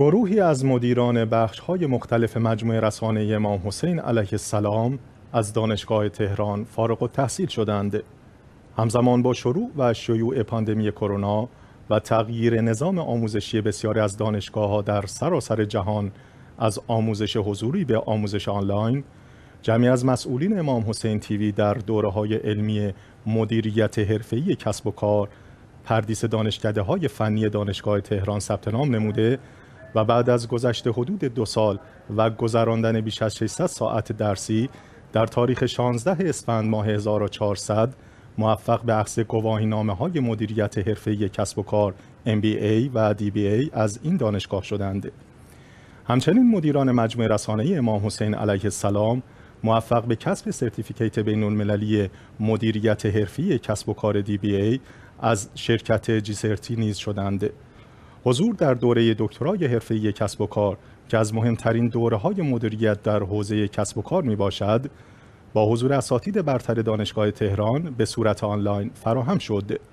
گروهی از مدیران بخش‌های مختلف مجموعه رسانه امام حسین علیه السلام از دانشگاه تهران فارغ التحصیل شدند. همزمان با شروع و شیوع پاندمی کرونا و تغییر نظام آموزشی بسیاری از دانشگاه‌ها در سراسر جهان از آموزش حضوری به آموزش آنلاین، جمعی از مسئولین امام حسین تیوی در دوره های علمی مدیریت حرفه‌ای کسب و کار پردیس دانشکده های فنی دانشگاه تهران ثبت نام نموده و بعد از گذشت حدود دو سال و گذراندن بیش از 600 ساعت درسی در تاریخ 16 اسفند ماه 1400 موفق به اخذ گواهی نامه های مدیریت حرفه کسب و کار MBA و DBA از این دانشگاه شدند. همچنین مدیران مجموعه رسانه امام حسین علیه السلام موفق به کسب سرتیفیکیت بین المللی مدیریت حرفی کسب و کار DBA از شرکت جیسرتی نیز شدند. حضور در دوره دکترای حرفه‌ای کسب و کار که از مهمترین دوره های مدیریت در حوزه کسب و کار می باشد با حضور اساتید برتر دانشگاه تهران به صورت آنلاین فراهم شد